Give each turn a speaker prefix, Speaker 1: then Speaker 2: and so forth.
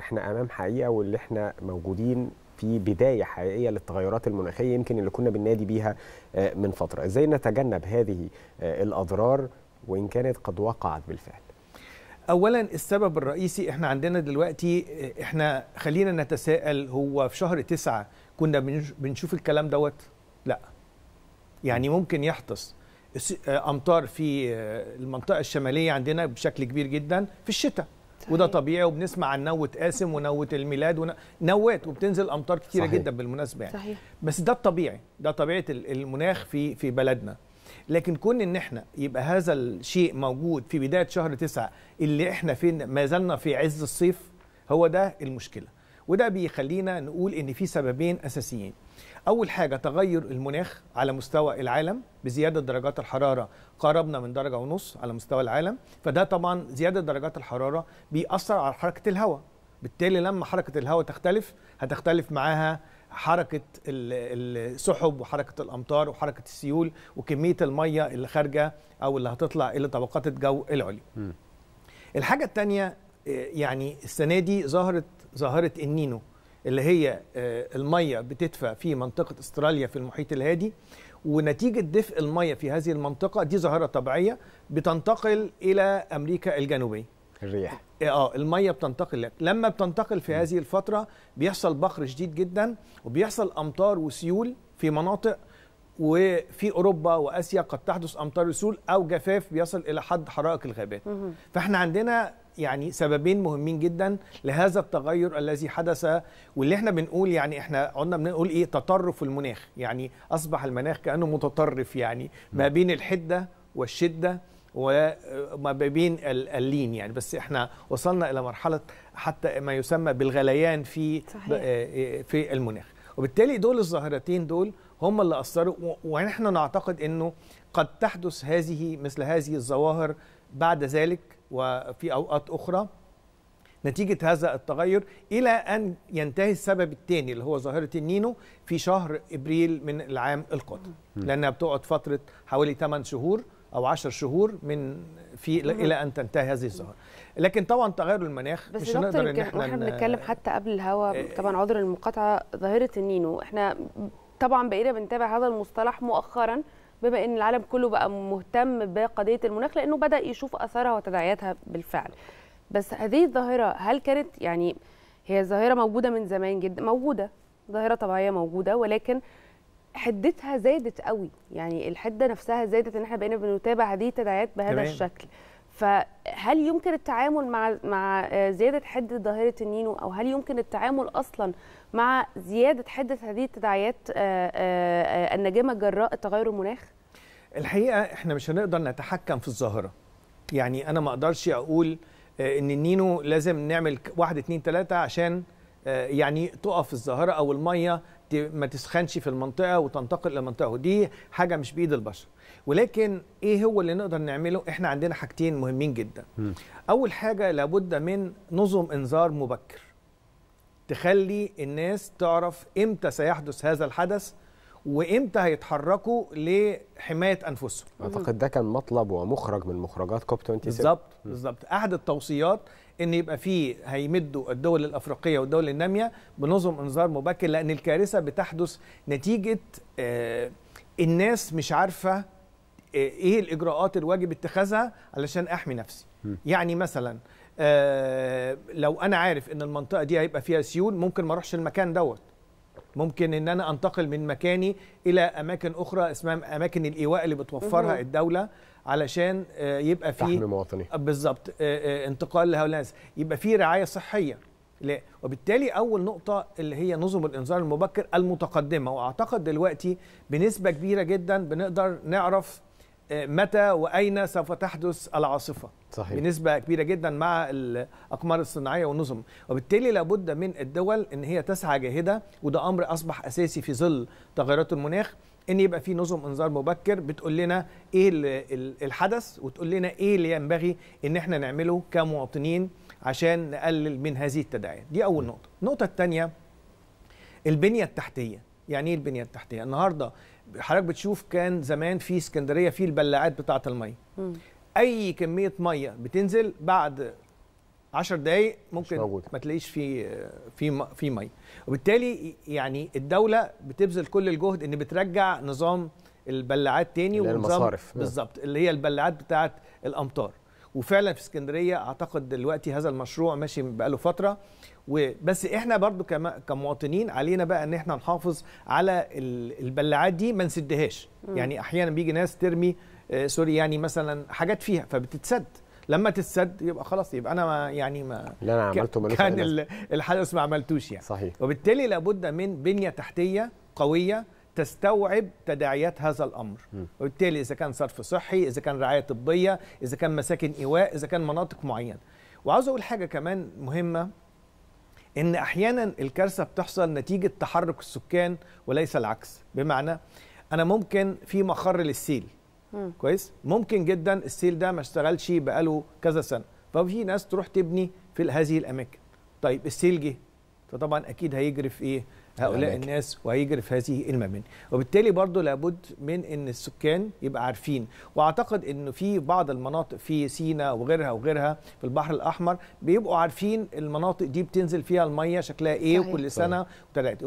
Speaker 1: احنا امام حقيقه واللي احنا موجودين في بدايه حقيقيه للتغيرات المناخيه يمكن اللي كنا بننادي بيها آه، من فتره ازاي نتجنب هذه آه، الاضرار وان كانت قد وقعت بالفعل اولا السبب الرئيسي احنا عندنا دلوقتي آه، احنا خلينا نتساءل هو في شهر تسعة كنا بنشوف الكلام دوت لا يعني ممكن يحدث امطار في المنطقه الشماليه عندنا بشكل كبير جدا في الشتاء وده طبيعي وبنسمع عن نوة قاسم ونوة الميلاد ونوات وبتنزل امطار كتيره صحيح. جدا بالمناسبه يعني صحيح. بس ده الطبيعي ده طبيعه المناخ في في بلدنا لكن كون ان احنا يبقى هذا الشيء موجود في بدايه شهر تسعة اللي احنا فين ما زلنا في عز الصيف هو ده المشكله وده بيخلينا نقول ان في سببين اساسيين اول حاجه تغير المناخ على مستوى العالم بزياده درجات الحراره قربنا من درجه ونص على مستوى العالم فده طبعا زياده درجات الحراره بيأثر على حركه الهواء بالتالي لما حركه الهواء تختلف هتختلف معاها حركة السحب وحركة الأمطار وحركة السيول وكمية المية اللي خارجة أو اللي هتطلع إلى طبقات الجو العليا الحاجة الثانيه يعني السنة دي ظهرت ظاهره النينو اللي هي آه، الميه بتدفى في منطقه استراليا في المحيط الهادي ونتيجه دفء الميه في هذه المنطقه دي ظاهره طبيعيه بتنتقل الى امريكا الجنوبيه الرياح اه, آه، الميه بتنتقل لك لما بتنتقل في هذه الفتره بيحصل بخر شديد جدا وبيحصل امطار وسيول في مناطق وفي اوروبا واسيا قد تحدث امطار رسول او جفاف بيصل الى حد حرائق الغابات فاحنا عندنا يعني سببين مهمين جدا لهذا التغير الذي حدث واللي احنا بنقول يعني احنا قلنا بنقول ايه تطرف المناخ يعني اصبح المناخ كانه متطرف يعني ما نعم. بين الحده والشده وما بين اللين يعني بس احنا وصلنا الى مرحله حتى ما يسمى بالغليان في صحيح. آه، آه، في المناخ وبالتالي دول الظاهرتين دول هم اللي اثروا ونحن نعتقد انه قد تحدث هذه مثل هذه الظواهر بعد ذلك وفي اوقات اخرى نتيجة هذا التغير إلى أن ينتهي السبب الثاني اللي هو ظاهرة النينو في شهر إبريل من العام القادم لأنها بتقعد فترة حوالي 8 شهور أو 10 شهور من في إلى أن تنتهي هذه الظاهرة لكن طبعا تغير المناخ بس مش نقدر ان احنا بنتكلم حتى قبل الهواء آه، طبعا عذر المقاطعه ظاهره النينو احنا طبعا بقينا بنتابع هذا المصطلح مؤخرا بما ان العالم كله بقى مهتم بقضيه المناخ لانه بدا يشوف اثارها وتداعياتها بالفعل بس هذه الظاهره هل كانت يعني هي ظاهره موجوده من زمان جدا موجوده ظاهره طبيعيه موجوده ولكن حدتها زادت قوي يعني الحده نفسها زادت ان احنا بقينا بنتابع هذه التداعيات بهذا تمام. الشكل فهل يمكن التعامل مع مع آه، زياده حده ظاهره النينو او هل يمكن التعامل اصلا مع زياده حده هذه التداعيات آه، آه، الناجمه جراء تغير المناخ؟ الحقيقه احنا مش هنقدر نتحكم في الظاهره. يعني انا ما اقدرش اقول ان النينو لازم نعمل واحد اثنين ثلاثه عشان يعني تقف الظاهره او الميه ما تسخنش في المنطقه وتنتقل لمنطقه ودي حاجه مش بايد البشر ولكن ايه هو اللي نقدر نعمله احنا عندنا حاجتين مهمين جدا م. اول حاجه لابد من نظم انذار مبكر تخلي الناس تعرف امتى سيحدث هذا الحدث وامتى هيتحركوا لحمايه انفسهم اعتقد ده كان مطلب ومخرج من مخرجات كوب 27 بالظبط بالظبط احد التوصيات ان يبقى فيه هيمدوا الدول الافريقيه والدول الناميه بنظم انذار مبكر لان الكارثه بتحدث نتيجه آه الناس مش عارفه آه، ايه الاجراءات الواجب اتخاذها علشان احمي نفسي م. يعني مثلا آه لو انا عارف ان المنطقه دي هيبقى فيها سيول ممكن ما اروحش المكان دوت ممكن ان انا انتقل من مكاني الى اماكن اخرى اسمها اماكن الايواء اللي بتوفرها الدوله علشان آه، يبقى في آه، بالظبط آه، انتقال لهؤلاء الناس يبقى في رعايه صحيه لا وبالتالي اول نقطه اللي هي نظم الانذار المبكر المتقدمه واعتقد دلوقتي بنسبه كبيره جدا بنقدر نعرف آه، متى واين سوف تحدث العاصفه صحيح. بنسبه كبيره جدا مع الاقمار الصناعيه والنظم وبالتالي لابد من الدول ان هي تسعى جاهده وده امر اصبح اساسي في ظل تغيرات المناخ ان يبقى في نظم انذار مبكر بتقول لنا ايه الحدث وتقول لنا ايه اللي ينبغي ان احنا نعمله كمواطنين عشان نقلل من هذه التداعيات دي اول نقطه النقطه الثانيه البنيه التحتيه يعني ايه البنيه التحتيه النهارده حضرتك بتشوف كان زمان في اسكندريه في البلاعات بتاعه الميه اي كميه ميه بتنزل بعد 10 دقايق ممكن ما تلاقيش في في في ميه وبالتالي يعني الدوله بتبذل كل الجهد ان بترجع نظام البلاعات تاني ونظام نعم. بالظبط اللي هي البلاعات بتاعه الامطار وفعلا في اسكندريه اعتقد دلوقتي هذا المشروع ماشي بقاله فتره وبس احنا برضو كمواطنين علينا بقى ان احنا نحافظ على البلاعات دي ما نسدهاش يعني احيانا بيجي ناس ترمي آه، سوري يعني مثلا حاجات فيها فبتتسد لما تتسد يبقى خلاص يبقى انا ما يعني ما لا انا عملته ملوش كان الحدث ما عملتوش يعني صحيح وبالتالي لابد من بنيه تحتيه قويه تستوعب تداعيات هذا الامر م. وبالتالي اذا كان صرف صحي اذا كان رعايه طبيه اذا كان مساكن ايواء اذا كان مناطق معينه وعاوز اقول حاجه كمان مهمه ان احيانا الكارثه بتحصل نتيجه تحرك السكان وليس العكس بمعنى انا ممكن في مخر للسيل م. كويس ممكن جدا السيل ده ما اشتغلش بقاله كذا سنه ففي ناس تروح تبني في هذه الاماكن طيب السيل جه فطبعا اكيد هيجري في ايه هؤلاء الأماكن. الناس وهيجري في هذه المباني وبالتالي برضو لابد من ان السكان يبقى عارفين واعتقد انه في بعض المناطق في سينا وغيرها وغيرها في البحر الاحمر بيبقوا عارفين المناطق دي بتنزل فيها الميه شكلها ايه صحيح. وكل سنه وتلاتة